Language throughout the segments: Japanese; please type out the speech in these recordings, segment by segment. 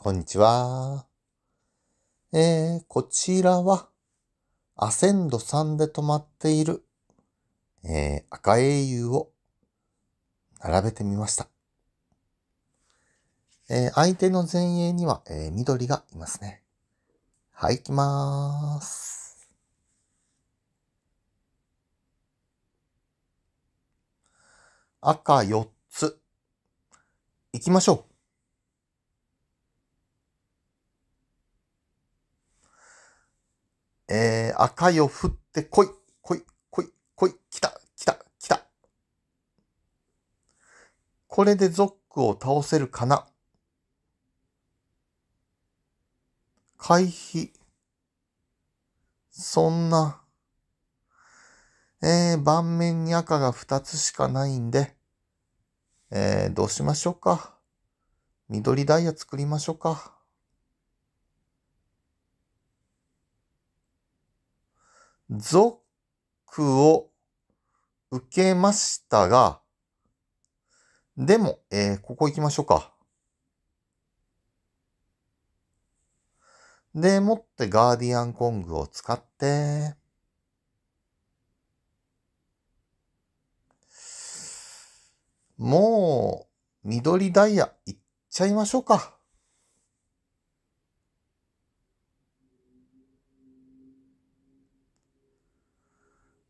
こんにちは。えー、こちらは、アセンドさんで止まっている、えー、赤英雄を並べてみました。えー、相手の前衛には、えー、緑がいますね。はい、行きまーす。赤4つ。行きましょう。えー、赤を振ってこい、こい、こい、こい、来た、来た、来た。これでゾックを倒せるかな回避。そんな、えー、盤面に赤が2つしかないんで、えー、どうしましょうか。緑ダイヤ作りましょうか。属を受けましたが、でも、えー、ここ行きましょうか。で、もってガーディアンコングを使って、もう、緑ダイヤ行っちゃいましょうか。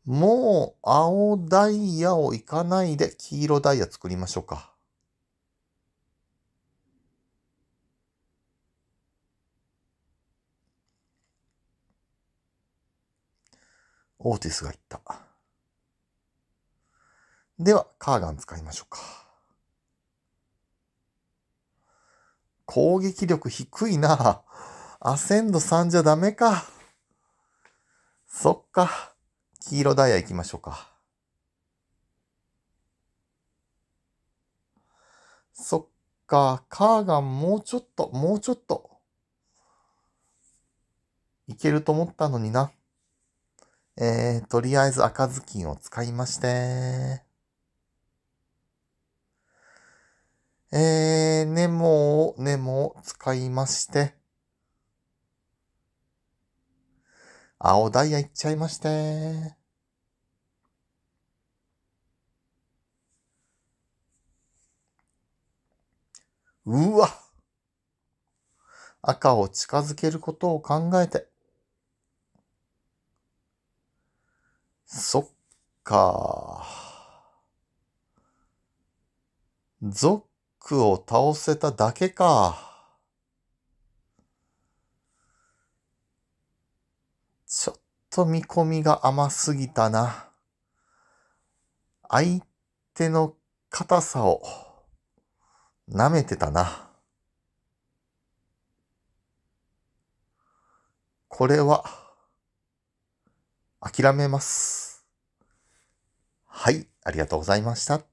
もう青ダイヤを行かないで黄色ダイヤ作りましょうか。オーティスが言った。では、カーガン使いましょうか。攻撃力低いな。アセンド3じゃダメか。そっか。黄色ダイヤ行きましょうか。そっか、カーガンもうちょっと、もうちょっと。いけると思ったのにな。えー、とりあえず赤ずきんを使いまして。えー、ネモを、ネモを使いまして。青ダイヤ行っちゃいまして。うわ赤を近づけることを考えて。そっか。ゾックを倒せただけか。と見込みが甘すぎたな。相手の硬さを舐めてたな。これは諦めます。はい、ありがとうございました。